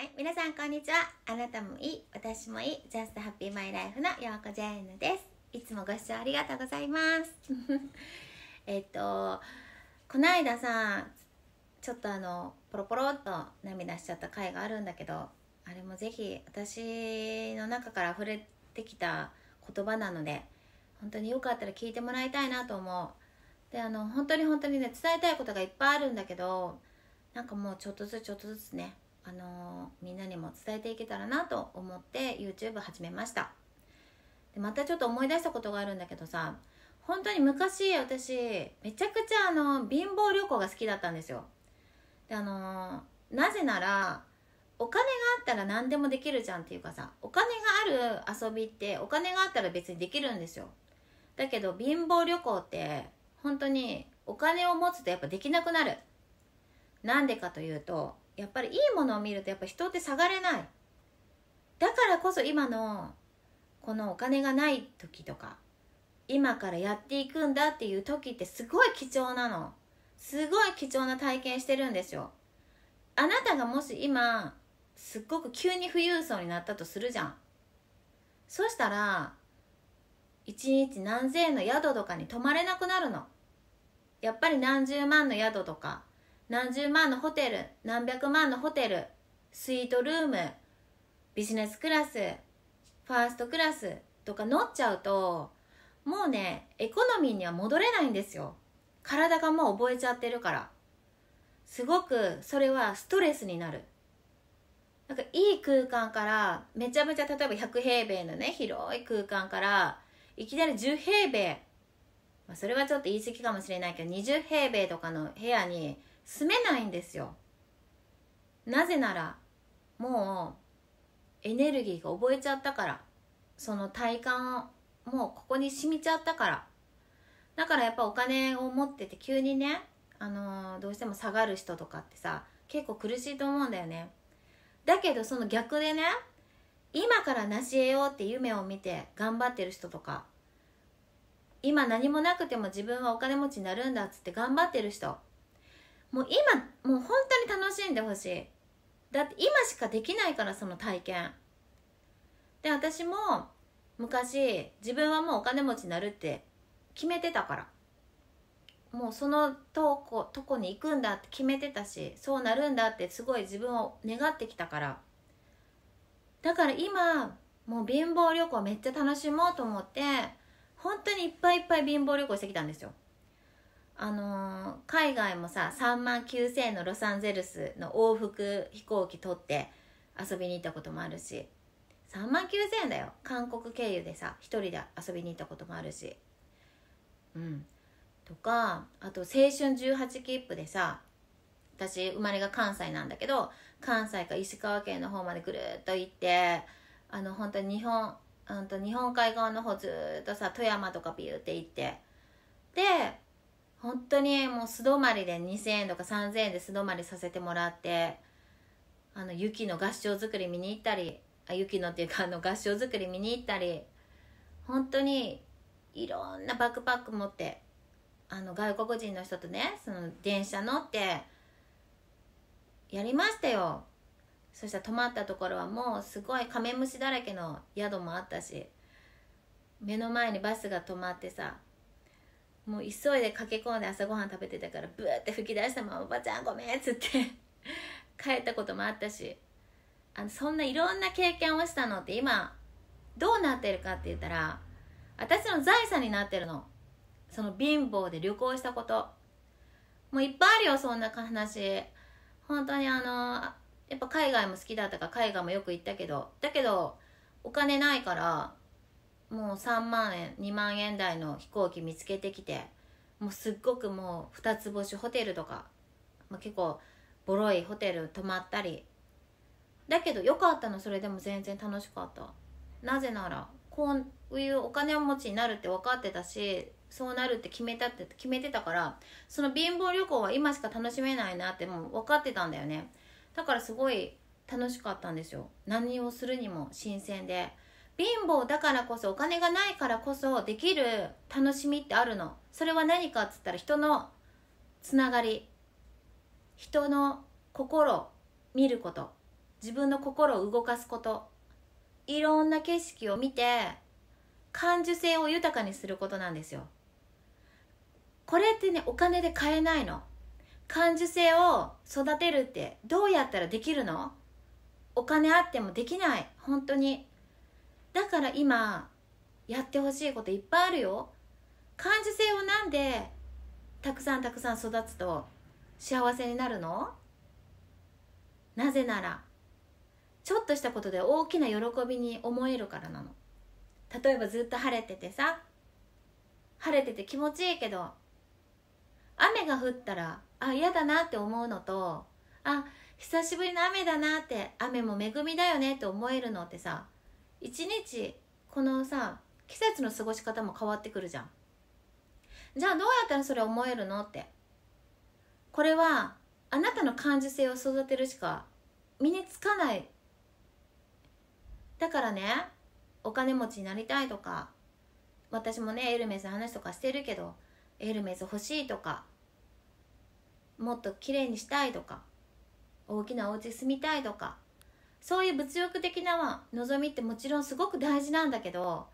はい、皆さんこんにちは。あなたもいい、私もいい、ジャストハッピーマイライフのようこジェーンです。いつもご視聴ありがとうございます。えっと、この間さ、ちょっとあの、ポロポロっと涙しちゃった回があるんだけど、あれもぜひ私の中から溢れてきた言葉なので、本当によかったら聞いてもらいたいなと思う。で、あの、本当に本当にね、伝えたいことがいっぱいあるんだけど、なんかもうちょっとずつちょっとずつね、あのみんなにも伝えていけたらなと思って YouTube 始めましたでまたちょっと思い出したことがあるんだけどさ本当に昔私めちゃくちゃあの貧乏旅行が好きだったんですよであのなぜならお金があったら何でもできるじゃんっていうかさお金がある遊びってお金があったら別にできるんですよだけど貧乏旅行って本当にお金を持つとやっぱできなくなるなんでかというとやっぱりいいものを見るとやっぱ人って下がれないだからこそ今のこのお金がない時とか今からやっていくんだっていう時ってすごい貴重なのすごい貴重な体験してるんですよあなたがもし今すっごく急に富裕層になったとするじゃんそしたら1日何千円の宿とかに泊まれなくなるのやっぱり何十万の宿とか何十万のホテル何百万のホテルスイートルームビジネスクラスファーストクラスとか乗っちゃうともうねエコノミーには戻れないんですよ体がもう覚えちゃってるからすごくそれはストレスになるなんかいい空間からめちゃめちゃ例えば100平米のね広い空間からいきなり10平米、まあ、それはちょっと言い過ぎかもしれないけど20平米とかの部屋に住めないんですよなぜならもうエネルギーが覚えちゃったからその体感をもうここに染みちゃったからだからやっぱお金を持ってて急にね、あのー、どうしても下がる人とかってさ結構苦しいと思うんだよねだけどその逆でね今から成し得ようって夢を見て頑張ってる人とか今何もなくても自分はお金持ちになるんだっつって頑張ってる人もう今もう本当に楽しんでほしいだって今しかできないからその体験で私も昔自分はもうお金持ちになるって決めてたからもうそのとことこに行くんだって決めてたしそうなるんだってすごい自分を願ってきたからだから今もう貧乏旅行めっちゃ楽しもうと思って本当にいっぱいいっぱい貧乏旅行してきたんですよあのー、海外もさ3万9,000円のロサンゼルスの往復飛行機取って遊びに行ったこともあるし3万9,000円だよ韓国経由でさ1人で遊びに行ったこともあるしうんとかあと青春18切符でさ私生まれが関西なんだけど関西か石川県の方までぐるっと行ってあの本当に日本、うん、と日本海側の方ずっとさ富山とかビューって行ってで本当にもう素泊まりで2,000円とか3,000円で素泊まりさせてもらってあの雪の合掌作り見に行ったりあ雪のっていうかあの合掌作り見に行ったり本当にいろんなバックパック持ってあの外国人の人とねその電車乗ってやりましたよそしたら泊まったところはもうすごいカメムシだらけの宿もあったし目の前にバスが止まってさもう急いで駆け込んで朝ごはん食べてたからブーって吹き出したまま「おばちゃんごめん」っつって帰ったこともあったしあのそんないろんな経験をしたのって今どうなってるかって言ったら私の財産になってるのその貧乏で旅行したこともういっぱいあるよそんな話本当にあのやっぱ海外も好きだったから海外もよく行ったけどだけどお金ないからもう3万円2万円台の飛行機見つけてきてもうすっごくもう2つ星ホテルとか、まあ、結構ボロいホテル泊まったりだけど良かったのそれでも全然楽しかったなぜならこういうお金持ちになるって分かってたしそうなるって決めたって決めてたからその貧乏旅行は今しか楽しめないなってもう分かってたんだよねだからすごい楽しかったんですよ何をするにも新鮮で貧乏だからこそお金がないからこそできる楽しみってあるのそれは何かっつったら人のつながり人の心見ること自分の心を動かすこといろんな景色を見て感受性を豊かにすることなんですよこれってねお金で買えないの感受性を育てるってどうやったらできるのお金あってもできない本当にだから今やってほしいこといっぱいあるよ感受性をなんでたくさんたくさん育つと幸せになるのなぜならちょっとしたことで大きな喜びに思えるからなの例えばずっと晴れててさ晴れてて気持ちいいけど雨が降ったらあ嫌だなって思うのとあ久しぶりの雨だなって雨も恵みだよねって思えるのってさ一日このさ季節の過ごし方も変わってくるじゃんじゃあどうやったらそれ思えるのってこれはあなたの感受性を育てるしか身につかないだからねお金持ちになりたいとか私もねエルメスの話とかしてるけどエルメス欲しいとかもっと綺麗にしたいとか大きなお家住みたいとかそういう物欲的な望みってもちろんすごく大事なんだけど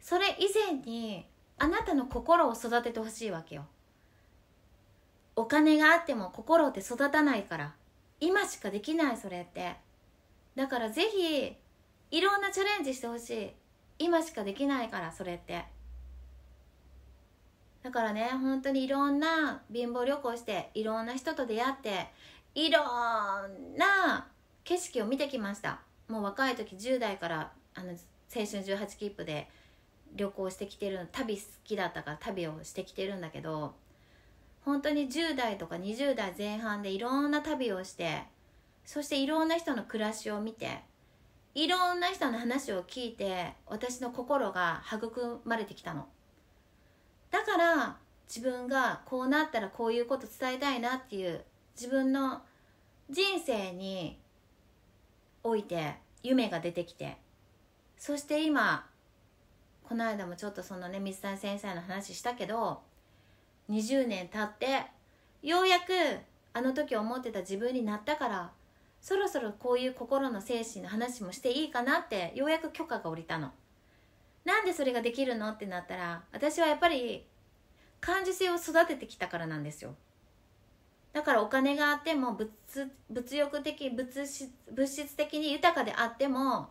それ以前にあなたの心を育ててほしいわけよお金があっても心って育たないから今しかできないそれってだからぜひいろんなチャレンジしてほしい今しかできないからそれってだからね本当にいろんな貧乏旅行していろんな人と出会っていろんな景色を見てきましたもう若い時10代からあの青春18切符で旅行してきてる旅好きだったから旅をしてきてるんだけど本当に10代とか20代前半でいろんな旅をしてそしていろんな人の暮らしを見ていろんな人の話を聞いて私の心が育まれてきたのだから自分がこうなったらこういうこと伝えたいなっていう自分の人生に置いて夢が出てきてそして今この間もちょっとそのね水谷先生の話したけど20年経ってようやくあの時思ってた自分になったからそろそろこういう心の精神の話もしていいかなってようやく許可が下りたのなんでそれができるのってなったら私はやっぱり感受性を育ててきたからなんですよだからお金があっても物物欲的物質物質的に豊かであっても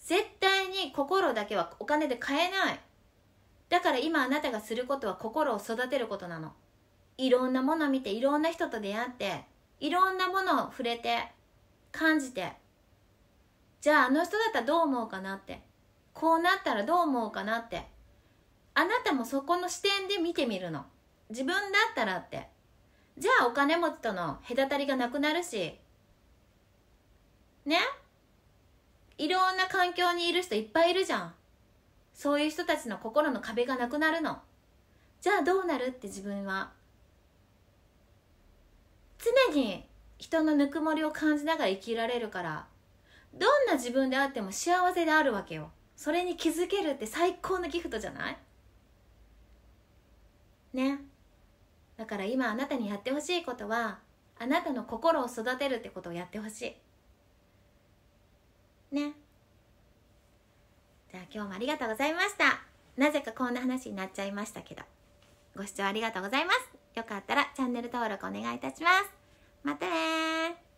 絶対に心だけはお金で買えないだから今あなたがすることは心を育てることなのいろんなものを見ていろんな人と出会っていろんなものを触れて感じてじゃああの人だったらどう思うかなってこうなったらどう思うかなってあなたもそこの視点で見てみるの自分だったらってじゃあお金持ちとの隔たりがなくなるしねいろんな環境にいる人いっぱいいるじゃんそういう人たちの心の壁がなくなるのじゃあどうなるって自分は常に人のぬくもりを感じながら生きられるからどんな自分であっても幸せであるわけよそれに気づけるって最高のギフトじゃないねだから今あなたにやってほしいことはあなたの心を育てるってことをやってほしいねじゃあ今日もありがとうございましたなぜかこんな話になっちゃいましたけどご視聴ありがとうございますよかったらチャンネル登録お願いいたしますまたね